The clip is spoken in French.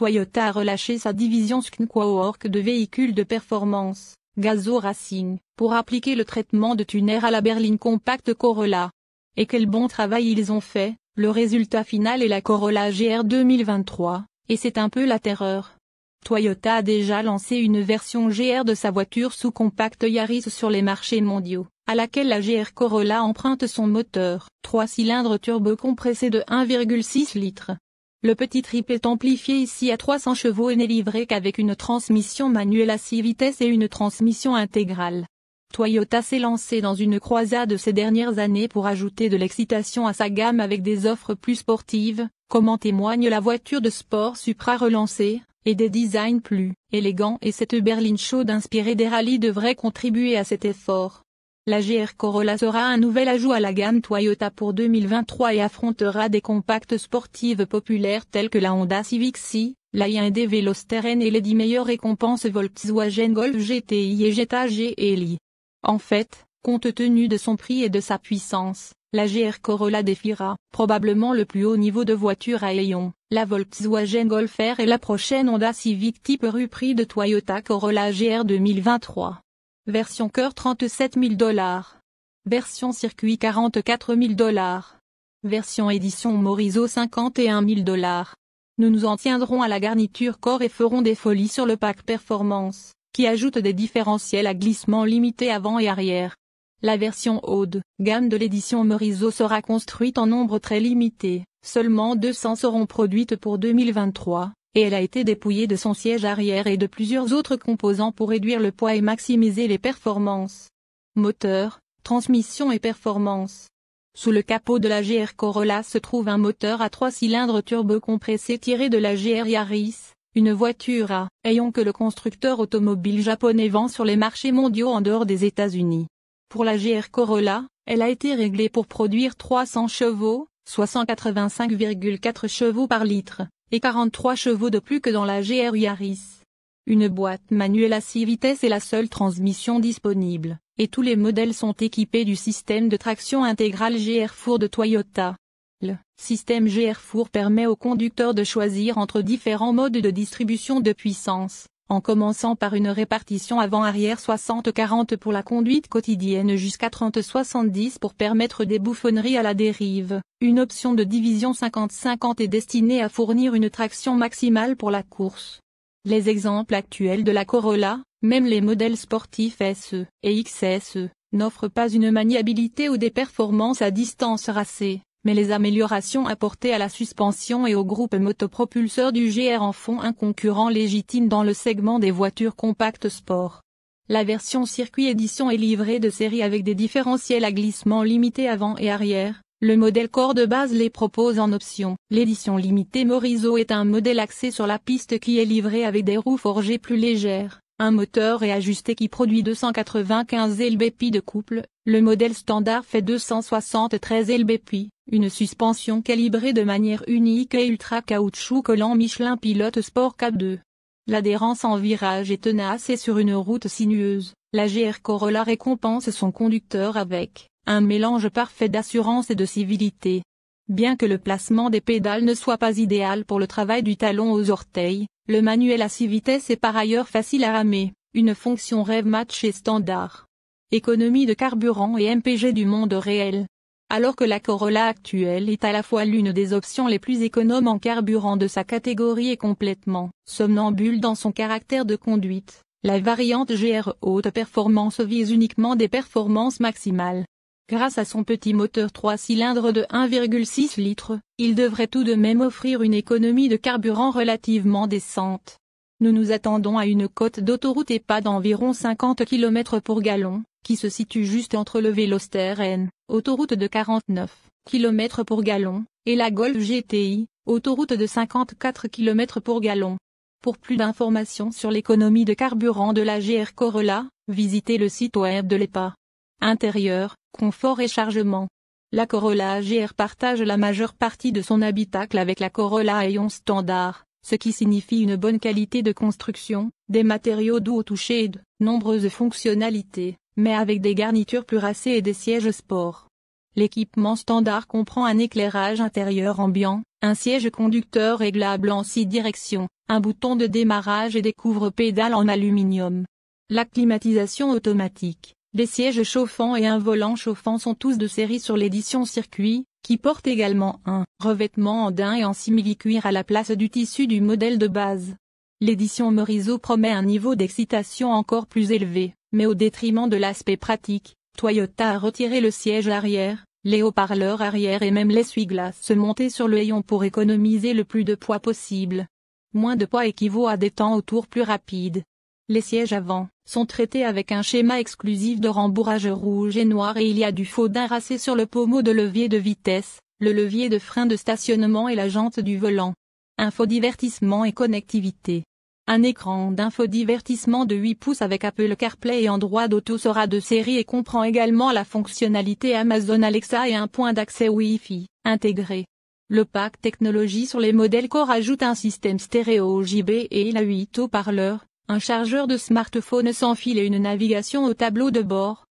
Toyota a relâché sa division Skunk de véhicules de performance, Gazo Racing, pour appliquer le traitement de tuner à la berline compacte Corolla. Et quel bon travail ils ont fait, le résultat final est la Corolla GR 2023, et c'est un peu la terreur. Toyota a déjà lancé une version GR de sa voiture sous-compacte Yaris sur les marchés mondiaux, à laquelle la GR Corolla emprunte son moteur, 3 cylindres turbo compressé de 1,6 litres, le petit trip est amplifié ici à 300 chevaux et n'est livré qu'avec une transmission manuelle à 6 vitesses et une transmission intégrale. Toyota s'est lancé dans une croisade ces dernières années pour ajouter de l'excitation à sa gamme avec des offres plus sportives, comme en témoigne la voiture de sport Supra relancée, et des designs plus élégants et cette berline chaude inspirée des rallyes devrait contribuer à cet effort. La GR Corolla sera un nouvel ajout à la gamme Toyota pour 2023 et affrontera des compacts sportives populaires tels que la Honda Civic Si, la IND Veloster N et les 10 meilleures récompenses Volkswagen Golf GTI et Jetta GLI. En fait, compte tenu de son prix et de sa puissance, la GR Corolla défiera, probablement le plus haut niveau de voiture à Aeon, la Volkswagen Golf R et la prochaine Honda Civic Type rupri prix de Toyota Corolla GR 2023. Version cœur 37 000 dollars. Version circuit 44 000 dollars. Version édition Morizo 51 000 dollars. Nous nous en tiendrons à la garniture corps et ferons des folies sur le pack performance, qui ajoute des différentiels à glissement limité avant et arrière. La version Aude, gamme de l'édition Morizo sera construite en nombre très limité, seulement 200 seront produites pour 2023 et elle a été dépouillée de son siège arrière et de plusieurs autres composants pour réduire le poids et maximiser les performances. Moteur, transmission et performance. Sous le capot de la GR Corolla se trouve un moteur à trois cylindres turbocompressé tiré de la GR Yaris, une voiture à ayant que le constructeur automobile japonais vend sur les marchés mondiaux en dehors des États-Unis. Pour la GR Corolla, elle a été réglée pour produire 300 chevaux, soit 185,4 chevaux par litre, et 43 chevaux de plus que dans la GR Yaris. Une boîte manuelle à 6 vitesses est la seule transmission disponible, et tous les modèles sont équipés du système de traction intégrale GR Four de Toyota. Le système GR Four permet au conducteur de choisir entre différents modes de distribution de puissance en commençant par une répartition avant-arrière 60-40 pour la conduite quotidienne jusqu'à 30-70 pour permettre des bouffonneries à la dérive. Une option de division 50-50 est destinée à fournir une traction maximale pour la course. Les exemples actuels de la Corolla, même les modèles sportifs SE et XSE, n'offrent pas une maniabilité ou des performances à distance racée mais les améliorations apportées à la suspension et au groupe motopropulseur du GR en font un concurrent légitime dans le segment des voitures compactes sport. La version circuit édition est livrée de série avec des différentiels à glissement limité avant et arrière. Le modèle corps de base les propose en option. L'édition limitée Morizo est un modèle axé sur la piste qui est livré avec des roues forgées plus légères. Un moteur réajusté qui produit 295 lbp de couple, le modèle standard fait 273 lbp, une suspension calibrée de manière unique et ultra caoutchouc collant Michelin Pilote Sport k 2. L'adhérence en virage est tenace et sur une route sinueuse, la GR Corolla récompense son conducteur avec un mélange parfait d'assurance et de civilité. Bien que le placement des pédales ne soit pas idéal pour le travail du talon aux orteils, le manuel à 6 vitesses est par ailleurs facile à ramer, une fonction rêve match et standard. Économie de carburant et MPG du monde réel. Alors que la Corolla actuelle est à la fois l'une des options les plus économes en carburant de sa catégorie et complètement somnambule dans son caractère de conduite, la variante GR haute performance vise uniquement des performances maximales, Grâce à son petit moteur 3 cylindres de 1,6 litres, il devrait tout de même offrir une économie de carburant relativement décente. Nous nous attendons à une cote d'autoroute et d'environ 50 km pour gallon, qui se situe juste entre le Veloster N, autoroute de 49 km pour gallon, et la Golf GTI, autoroute de 54 km pour gallon. Pour plus d'informations sur l'économie de carburant de la GR Corolla, visitez le site web de l'EPA. Intérieur, confort et chargement. La Corolla AGR partage la majeure partie de son habitacle avec la Corolla Aion standard, ce qui signifie une bonne qualité de construction, des matériaux doux au toucher et de nombreuses fonctionnalités, mais avec des garnitures plus racées et des sièges sport. L'équipement standard comprend un éclairage intérieur ambiant, un siège conducteur réglable en six directions, un bouton de démarrage et des couvre-pédales en aluminium. La climatisation automatique les sièges chauffants et un volant chauffant sont tous de série sur l'édition circuit, qui porte également un revêtement en daim et en simili-cuir à la place du tissu du modèle de base. L'édition Morizo promet un niveau d'excitation encore plus élevé, mais au détriment de l'aspect pratique, Toyota a retiré le siège arrière, les haut-parleurs arrière et même l'essuie-glace montés sur le hayon pour économiser le plus de poids possible. Moins de poids équivaut à des temps autour plus rapides, les sièges avant sont traités avec un schéma exclusif de rembourrage rouge et noir et il y a du faux racé sur le pommeau de levier de vitesse, le levier de frein de stationnement et la jante du volant. Infodivertissement et connectivité. Un écran d'infodivertissement de 8 pouces avec Apple CarPlay et Android Auto sera de série et comprend également la fonctionnalité Amazon Alexa et un point d'accès Wi-Fi intégré. Le pack technologie sur les modèles Core ajoute un système stéréo JB et la 8 haut-parleurs, un chargeur de smartphone sans fil et une navigation au tableau de bord,